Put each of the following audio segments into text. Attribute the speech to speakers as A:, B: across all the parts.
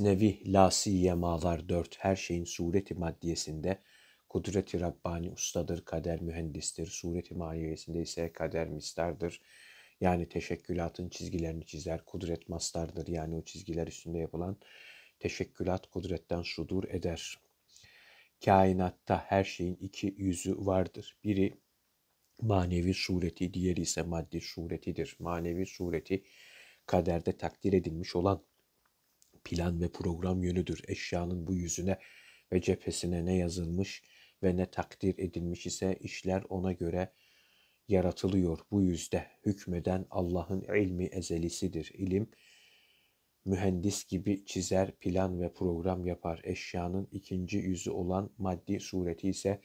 A: Nevi lasiyemalar dört her şeyin sureti maddiyesinde kudreti Rabbani ustadır, kader mühendistir, sureti maneviyesinde ise kader mistardır. Yani teşekkülatın çizgilerini çizer, kudret mastardır. Yani o çizgiler üstünde yapılan teşekkülat kudretten şudur eder. Kainatta her şeyin iki yüzü vardır. Biri manevi sureti, diğeri ise maddi suretidir. Manevi sureti kaderde takdir edilmiş olan plan ve program yönüdür. Eşyanın bu yüzüne ve cephesine ne yazılmış ve ne takdir edilmiş ise işler ona göre yaratılıyor. Bu yüzde hükmeden Allah'ın ilmi ezelisidir. İlim mühendis gibi çizer, plan ve program yapar. Eşyanın ikinci yüzü olan maddi sureti ise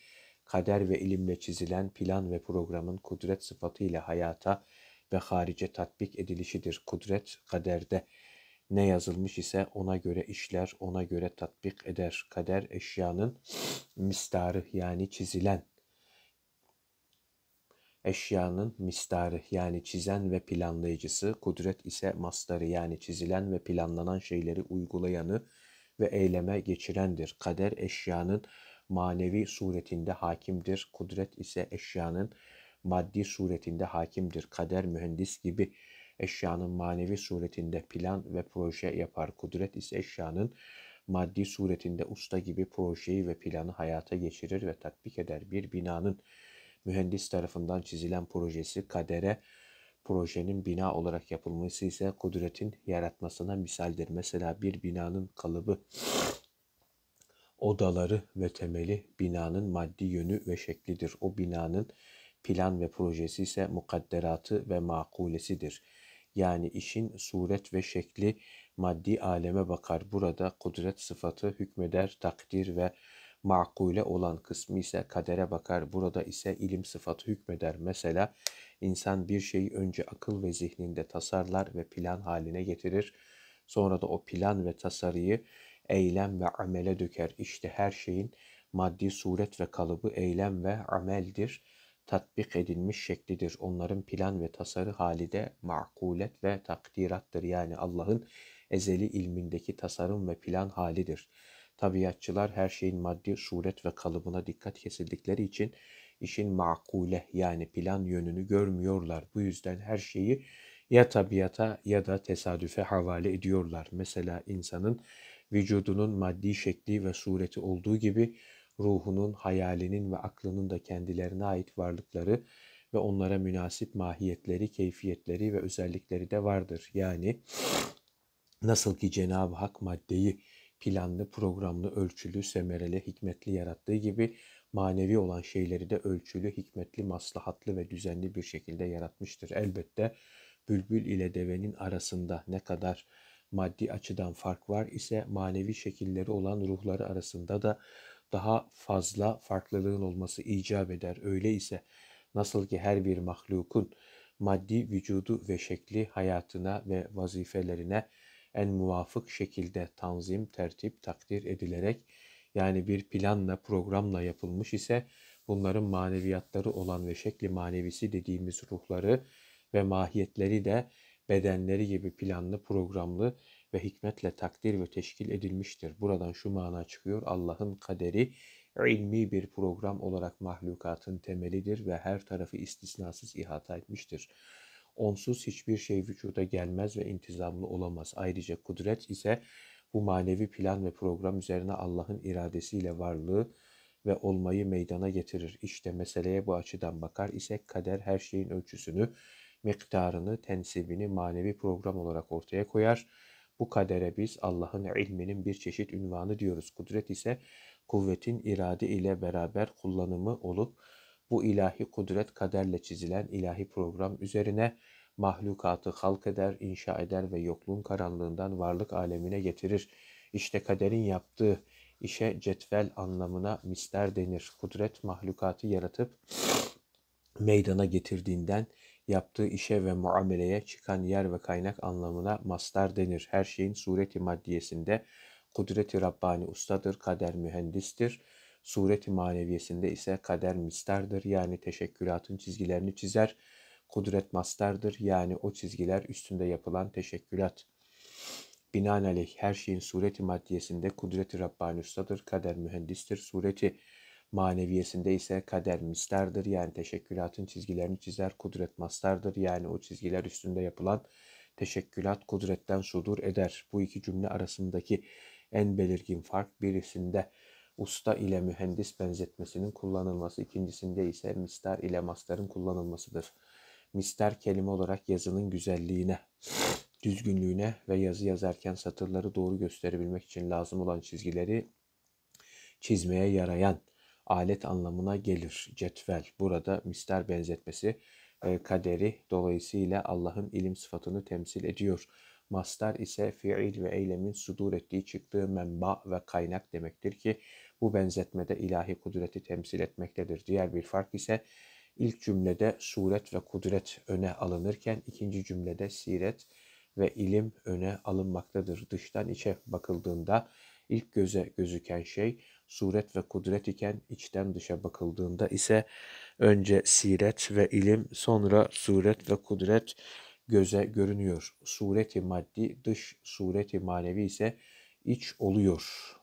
A: kader ve ilimle çizilen plan ve programın kudret sıfatıyla hayata ve harice tatbik edilişidir. Kudret kaderde ne yazılmış ise ona göre işler, ona göre tatbik eder. Kader eşyanın mistarı yani çizilen eşyanın mistarı yani çizen ve planlayıcısı, kudret ise mastarı yani çizilen ve planlanan şeyleri uygulayanı ve eyleme geçirendir. Kader eşyanın manevi suretinde hakimdir. Kudret ise eşyanın maddi suretinde hakimdir. Kader mühendis gibi eşyanın manevi suretinde plan ve proje yapar. Kudret ise eşyanın maddi suretinde usta gibi projeyi ve planı hayata geçirir ve tatbik eder. Bir binanın mühendis tarafından çizilen projesi kadere projenin bina olarak yapılması ise kudretin yaratmasına misaldir. Mesela bir binanın kalıbı, odaları ve temeli binanın maddi yönü ve şeklidir. O binanın plan ve projesi ise mukadderatı ve makulesidir.'' Yani işin suret ve şekli maddi aleme bakar. Burada kudret sıfatı hükmeder, takdir ve makule olan kısmı ise kadere bakar. Burada ise ilim sıfatı hükmeder. Mesela insan bir şeyi önce akıl ve zihninde tasarlar ve plan haline getirir. Sonra da o plan ve tasarıyı eylem ve amele döker. İşte her şeyin maddi suret ve kalıbı eylem ve ameldir tatbik edilmiş şeklidir. Onların plan ve tasarı hali de makulet ve takdirattır. Yani Allah'ın ezeli ilmindeki tasarım ve plan halidir. Tabiatçılar her şeyin maddi suret ve kalıbına dikkat kesildikleri için işin makule yani plan yönünü görmüyorlar. Bu yüzden her şeyi ya tabiata ya da tesadüfe havale ediyorlar. Mesela insanın vücudunun maddi şekli ve sureti olduğu gibi ruhunun, hayalinin ve aklının da kendilerine ait varlıkları ve onlara münasip mahiyetleri, keyfiyetleri ve özellikleri de vardır. Yani nasıl ki Cenab-ı Hak maddeyi planlı, programlı, ölçülü, semereli, hikmetli yarattığı gibi manevi olan şeyleri de ölçülü, hikmetli, maslahatlı ve düzenli bir şekilde yaratmıştır. Elbette bülbül ile devenin arasında ne kadar maddi açıdan fark var ise manevi şekilleri olan ruhları arasında da daha fazla farklılığın olması icap eder. Öyle ise nasıl ki her bir mahlukun maddi vücudu ve şekli hayatına ve vazifelerine en muvafık şekilde tanzim, tertip, takdir edilerek yani bir planla, programla yapılmış ise bunların maneviyatları olan ve şekli manevisi dediğimiz ruhları ve mahiyetleri de bedenleri gibi planlı, programlı ve hikmetle takdir ve teşkil edilmiştir. Buradan şu mana çıkıyor. Allah'ın kaderi ilmi bir program olarak mahlukatın temelidir ve her tarafı istisnasız ihata etmiştir. Onsuz hiçbir şey vücuda gelmez ve intizamlı olamaz. Ayrıca kudret ise bu manevi plan ve program üzerine Allah'ın iradesiyle varlığı ve olmayı meydana getirir. İşte meseleye bu açıdan bakar ise kader her şeyin ölçüsünü, miktarını, tensibini manevi program olarak ortaya koyar.'' Bu kadere biz Allah'ın ilminin bir çeşit ünvanı diyoruz. Kudret ise kuvvetin irade ile beraber kullanımı olup bu ilahi kudret kaderle çizilen ilahi program üzerine mahlukatı halk eder, inşa eder ve yokluğun karanlığından varlık alemine getirir. İşte kaderin yaptığı işe cetvel anlamına mister denir. Kudret mahlukatı yaratıp meydana getirdiğinden yaptığı işe ve muameleye çıkan yer ve kaynak anlamına mastar denir. Her şeyin sureti maddiyesinde kudreti Rabbani ustadır, kader mühendistir. Sureti maneviyesinde ise kader mistardır yani teşekkülatın çizgilerini çizer. Kudret mastardır yani o çizgiler üstünde yapılan teşekkülat. Binaenaleyh her şeyin sureti maddiyesinde kudreti Rabbani ustadır, kader mühendistir. Sureti Maneviyesinde ise kader mislerdir yani teşekkülatın çizgilerini çizer kudret mastardır yani o çizgiler üstünde yapılan teşekkülat kudretten sudur eder. Bu iki cümle arasındaki en belirgin fark birisinde usta ile mühendis benzetmesinin kullanılması, ikincisinde ise mister ile mastarın kullanılmasıdır. Mister kelime olarak yazının güzelliğine, düzgünlüğüne ve yazı yazarken satırları doğru gösterebilmek için lazım olan çizgileri çizmeye yarayan alet anlamına gelir. Cetvel burada mister benzetmesi e, kaderi dolayısıyla Allah'ın ilim sıfatını temsil ediyor. Mastar ise fiil ve eylemin sudur ettiği çıktığı menba ve kaynak demektir ki bu benzetmede ilahi kudreti temsil etmektedir. Diğer bir fark ise ilk cümlede suret ve kudret öne alınırken ikinci cümlede siret ve ilim öne alınmaktadır. Dıştan içe bakıldığında İlk göze gözüken şey suret ve kudret iken içten dışa bakıldığında ise önce siret ve ilim sonra suret ve kudret göze görünüyor. Sureti maddi dış sureti manevi ise iç oluyor.